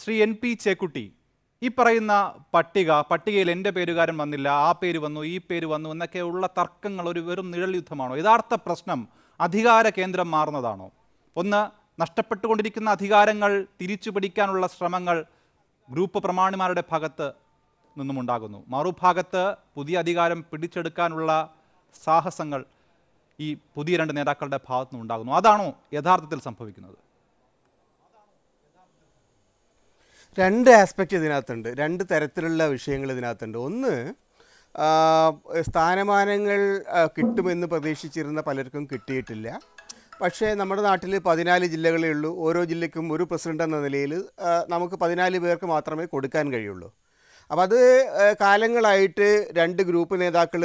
Shri N P Chekutty ഈ പറയുന്ന പട്ടിക പട്ടികയിൽ എൻ്റെ പേരുകാരൻ വന്നില്ല ആ പേര് വന്നു ഈ പേര് വന്നു എന്നൊക്കെ ഉള്ള തർക്കങ്ങൾ ഒരു വെറും നിഴൽ യുദ്ധമാണോ യഥാർത്ഥ പ്രശ്നം അധികാര കേന്ദ്രം മാറുന്നതാണോ ഒന്ന് നഷ്ടപ്പെട്ടുകൊണ്ടിരിക്കുന്ന അധികാരങ്ങൾ തിരിച്ചു പിടിക്കാനുള്ള ശ്രമങ്ങൾ ഗ്രൂപ്പ് പ്രമാണിമാരുടെ ഭാഗത്ത് നിന്നുമുണ്ടാകുന്നു മറുഭാഗത്ത് പുതിയ അധികാരം പിടിച്ചെടുക്കാനുള്ള സാഹസങ്ങൾ ഈ പുതിയ രണ്ട് നേതാക്കളുടെ ഭാഗത്തു അതാണോ യഥാർത്ഥത്തിൽ സംഭവിക്കുന്നത് രണ്ട് ആസ്പെക്റ്റ് ഇതിനകത്തുണ്ട് രണ്ട് തരത്തിലുള്ള വിഷയങ്ങൾ ഇതിനകത്തുണ്ട് ഒന്ന് സ്ഥാനമാനങ്ങൾ കിട്ടുമെന്ന് പ്രതീക്ഷിച്ചിരുന്ന പലർക്കും കിട്ടിയിട്ടില്ല പക്ഷേ നമ്മുടെ നാട്ടിൽ പതിനാല് ജില്ലകളേ ഉള്ളൂ ഓരോ ജില്ലയ്ക്കും ഒരു പ്രസിഡന്റ് എന്ന നിലയിൽ നമുക്ക് പതിനാല് പേർക്ക് മാത്രമേ കൊടുക്കാൻ കഴിയുള്ളൂ അപ്പോൾ അത് കാലങ്ങളായിട്ട് രണ്ട് ഗ്രൂപ്പ് നേതാക്കൾ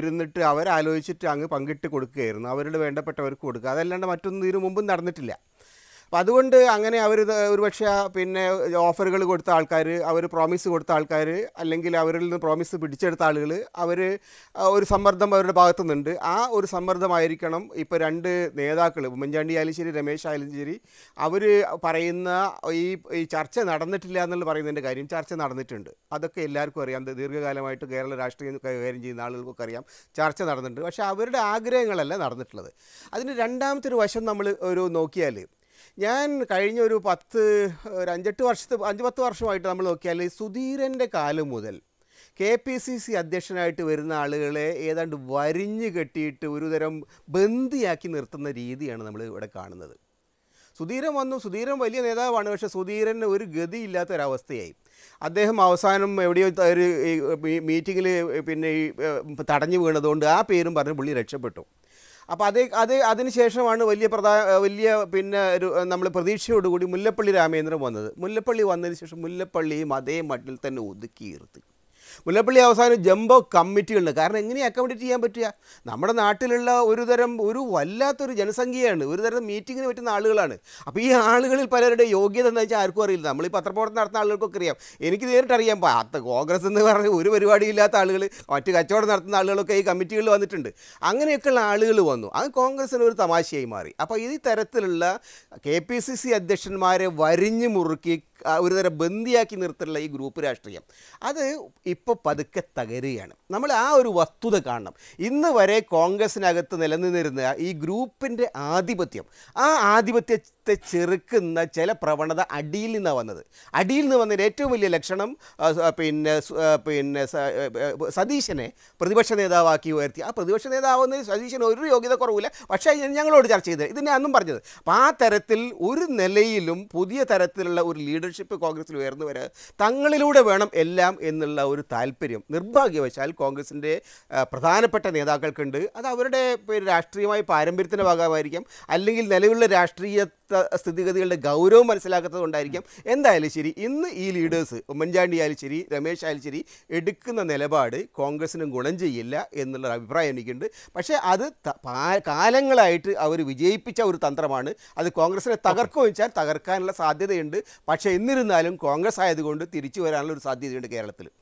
ഇരുന്നിട്ട് അവരാലോചിച്ചിട്ട് അങ്ങ് പങ്കിട്ട് കൊടുക്കുകയായിരുന്നു അവരുടെ വേണ്ടപ്പെട്ടവർക്ക് കൊടുക്കുക അതല്ലാണ്ട് മറ്റൊന്നും ഇതിനു മുമ്പും നടന്നിട്ടില്ല അപ്പം അതുകൊണ്ട് അങ്ങനെ അവർ ഒരുപക്ഷെ പിന്നെ ഓഫറുകൾ കൊടുത്ത ആൾക്കാർ അവർ പ്രോമിസ് കൊടുത്ത ആൾക്കാർ അല്ലെങ്കിൽ അവരിൽ നിന്ന് പ്രോമിസ് പിടിച്ചെടുത്ത ആളുകൾ അവർ ഒരു സമ്മർദ്ദം അവരുടെ ഭാഗത്തു നിന്നുണ്ട് ആ ഒരു സമ്മർദ്ദമായിരിക്കണം ഇപ്പോൾ രണ്ട് നേതാക്കൾ ഉമ്മൻചാണ്ടി ആലിശ്ശേരി രമേശ് ആലിശ്ശേരി അവർ പറയുന്ന ഈ ഈ ചർച്ച നടന്നിട്ടില്ല എന്നുള്ള പറയുന്നതിൻ്റെ കാര്യം ചർച്ച നടന്നിട്ടുണ്ട് അതൊക്കെ എല്ലാവർക്കും അറിയാം ദീർഘകാലമായിട്ട് കേരള രാഷ്ട്രീയം കൈകാര്യം ചെയ്യുന്ന ആളുകൾക്കൊക്കെ അറിയാം ചർച്ച നടന്നിട്ടുണ്ട് പക്ഷേ അവരുടെ ആഗ്രഹങ്ങളല്ല നടന്നിട്ടുള്ളത് അതിന് രണ്ടാമത്തെ ഒരു വശം നമ്മൾ ഒരു നോക്കിയാൽ ഞാൻ കഴിഞ്ഞ ഒരു പത്ത് ഒരു അഞ്ചെട്ട് വർഷത്തെ അഞ്ച് പത്ത് വർഷമായിട്ട് നമ്മൾ നോക്കിയാൽ സുധീരൻ്റെ കാലം മുതൽ കെ പി സി സി അധ്യക്ഷനായിട്ട് വരുന്ന ആളുകളെ ഏതാണ്ട് വരിഞ്ഞു കെട്ടിയിട്ട് ഒരുതരം ബന്ദിയാക്കി നിർത്തുന്ന രീതിയാണ് നമ്മൾ ഇവിടെ കാണുന്നത് സുധീരൻ വന്നു സുധീരൻ വലിയ നേതാവാണ് പക്ഷെ സുധീരന് ഒരു ഗതിയില്ലാത്തൊരവസ്ഥയായി അദ്ദേഹം അവസാനം എവിടെയോ ഒരു മീറ്റിങ്ങിൽ പിന്നെ തടഞ്ഞു വീണതുകൊണ്ട് ആ പേരും പറഞ്ഞ് പുള്ളി രക്ഷപ്പെട്ടു അപ്പോൾ അതേ അത് അതിനുശേഷമാണ് വലിയ പ്രധാന വലിയ പിന്നെ ഒരു നമ്മൾ പ്രതീക്ഷയോടുകൂടി മുല്ലപ്പള്ളി രാമേന്ദ്രൻ വന്നത് മുല്ലപ്പള്ളി വന്നതിന് ശേഷം മുല്ലപ്പള്ളിയും അതേ മട്ടിൽ തന്നെ ഒതുക്കിയിരുത്തി മുല്ലപ്പള്ളി അവസാനം ജംബോ കമ്മിറ്റികളുണ്ട് കാരണം എങ്ങനെ അക്കോമഡേറ്റ് ചെയ്യാൻ പറ്റുക നമ്മുടെ നാട്ടിലുള്ള ഒരു തരം ഒരു വല്ലാത്തൊരു ജനസംഖ്യയാണ് ഒരു തരം മീറ്റിങ്ങിന് പറ്റുന്ന ആളുകളാണ് അപ്പോൾ ഈ ആളുകളിൽ പലരുടെ യോഗ്യത എന്ന് വെച്ചാൽ ആർക്കും അറിയില്ല നമ്മൾ ഈ പത്രപ്രവർത്തനം നടത്തുന്ന ആളുകൾക്കൊക്കെ അറിയാം എനിക്ക് നേരിട്ട് അറിയാം അത്ത കോൺഗ്രസ് എന്ന് പറഞ്ഞ ഒരു പരിപാടിയില്ലാത്ത ആളുകൾ മറ്റ് കച്ചവടം നടത്തുന്ന ആളുകളൊക്കെ ഈ കമ്മിറ്റികളിൽ വന്നിട്ടുണ്ട് അങ്ങനെയൊക്കെയുള്ള ആളുകൾ വന്നു അത് കോൺഗ്രസ്സിന് ഒരു തമാശയായി മാറി അപ്പോൾ ഈ തരത്തിലുള്ള കെ പി സി സി അധ്യക്ഷന്മാരെ വരിഞ്ഞു മുറുക്കി ഒരുതരം ബന്ദിയാക്കി നിർത്തുള്ള ഈ ഗ്രൂപ്പ് രാഷ്ട്രീയം അത് ഇപ്പോൾ പതുക്കെ തകരുകയാണ് നമ്മൾ ആ ഒരു വസ്തുത കാണണം ഇന്ന് വരെ കോൺഗ്രസിനകത്ത് നിലനിന്നിരുന്ന ഈ ഗ്രൂപ്പിൻ്റെ ആധിപത്യം ആ ആധിപത്യത്തെ ചെറുക്കുന്ന ചില പ്രവണത അടിയിൽ നിന്നാണ് വന്നത് അടിയിൽ നിന്ന് വന്നതിൻ്റെ ഏറ്റവും വലിയ ലക്ഷണം പിന്നെ പിന്നെ സതീശനെ പ്രതിപക്ഷ നേതാവാക്കി ഉയർത്തി ആ പ്രതിപക്ഷ നേതാവെന്ന് സതീശന് ഒരു യോഗ്യത കുറവില്ല പക്ഷേ ഞങ്ങളോട് ചർച്ച ചെയ്തത് ഇതിനെ അന്നും പറഞ്ഞത് അപ്പോൾ ആ തരത്തിൽ ഒരു നിലയിലും പുതിയ തരത്തിലുള്ള ഒരു ലീഡർഷിപ്പ് കോൺഗ്രസ്സിൽ ഉയർന്നു വരാതെ തങ്ങളിലൂടെ വേണം എല്ലാം എന്നുള്ള ഒരു താല്പര്യം നിർഭാഗ്യവശാൽ കോൺഗ്രസിൻ്റെ പ്രധാനപ്പെട്ട നേതാക്കൾക്കുണ്ട് അത് അവരുടെ രാഷ്ട്രീയമായ പാരമ്പര്യത്തിൻ്റെ ഭാഗമായിരിക്കാം അല്ലെങ്കിൽ നിലവിലുള്ള രാഷ്ട്രീയ സ്ഥിതിഗതികളുടെ ഗൗരവം മനസ്സിലാക്കാത്തത് കൊണ്ടായിരിക്കാം എന്തായാലും ശരി ഇന്ന് ഈ ലീഡേഴ്സ് ഉമ്മൻചാണ്ടി ആയാലും ശരി രമേശ് ആയാലും ശരി എടുക്കുന്ന നിലപാട് കോൺഗ്രസിനും ഗുണം ചെയ്യില്ല എന്നുള്ള അഭിപ്രായം എനിക്കുണ്ട് പക്ഷേ അത് കാലങ്ങളായിട്ട് അവർ വിജയിപ്പിച്ച ഒരു തന്ത്രമാണ് അത് കോൺഗ്രസിനെ തകർക്കുകയും വെച്ചാൽ തകർക്കാനുള്ള സാധ്യതയുണ്ട് പക്ഷേ എന്നിരുന്നാലും കോൺഗ്രസ് ആയതുകൊണ്ട് തിരിച്ചു വരാനുള്ള ഒരു സാധ്യതയുണ്ട് കേരളത്തിൽ